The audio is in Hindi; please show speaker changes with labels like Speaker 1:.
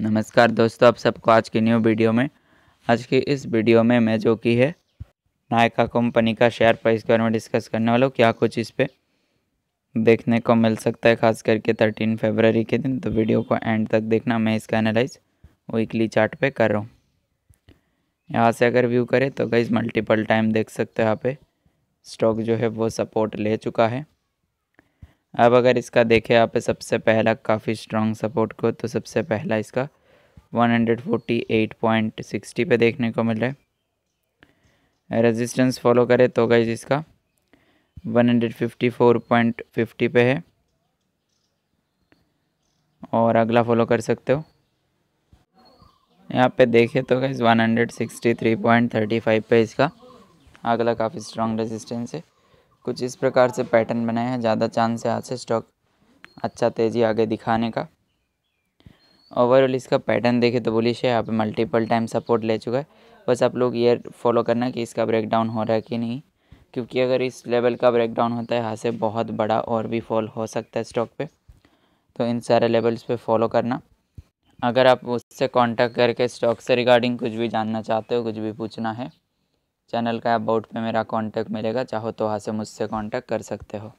Speaker 1: नमस्कार दोस्तों आप सबको आज की न्यू वीडियो में आज की इस वीडियो में मैं जो की है नायका कंपनी का शेयर प्राइस के बारे में डिस्कस करने वाला हूँ क्या कुछ इस पर देखने को मिल सकता है खास करके थर्टीन फेबररी के दिन तो वीडियो को एंड तक देखना मैं इसका एनालाइज वीकली चार्ट पे कर रहा हूँ यहाँ से अगर व्यू करें तो गई मल्टीपल टाइम देख सकते हो यहाँ पे स्टॉक जो है वो सपोर्ट ले चुका है अब अगर इसका देखें आप सबसे पहला काफ़ी स्ट्रॉन्ग सपोर्ट को तो सबसे पहला इसका 148.60 पे देखने को मिल रहा है रेजिस्टेंस फॉलो करें तो गई इसका 154.50 पे है और अगला फॉलो कर सकते हो यहाँ पे देखें तो गई 163.35 पे इसका अगला काफ़ी स्ट्रॉन्ग रेजिस्टेंस है कुछ इस प्रकार से पैटर्न बनाए हैं ज़्यादा चांस है आज से स्टॉक अच्छा तेज़ी आगे दिखाने का ओवरऑल इसका पैटर्न देखे तो बुलिश है यहाँ पे मल्टीपल टाइम सपोर्ट ले चुका है बस आप लोग ये फॉलो करना कि इसका ब्रेकडाउन हो रहा है कि नहीं क्योंकि अगर इस लेवल का ब्रेकडाउन होता है यहाँ से बहुत बड़ा और भी फॉल हो सकता है स्टॉक पे तो इन सारे लेवल्स पे फॉलो करना अगर आप उससे कांटेक्ट करके स्टॉक से रिगार्डिंग कुछ भी जानना चाहते हो कुछ भी पूछना है चैनल का अबाउट पे मेरा कांटेक्ट मिलेगा चाहो तो वहाँ से मुझसे कांटेक्ट कर सकते हो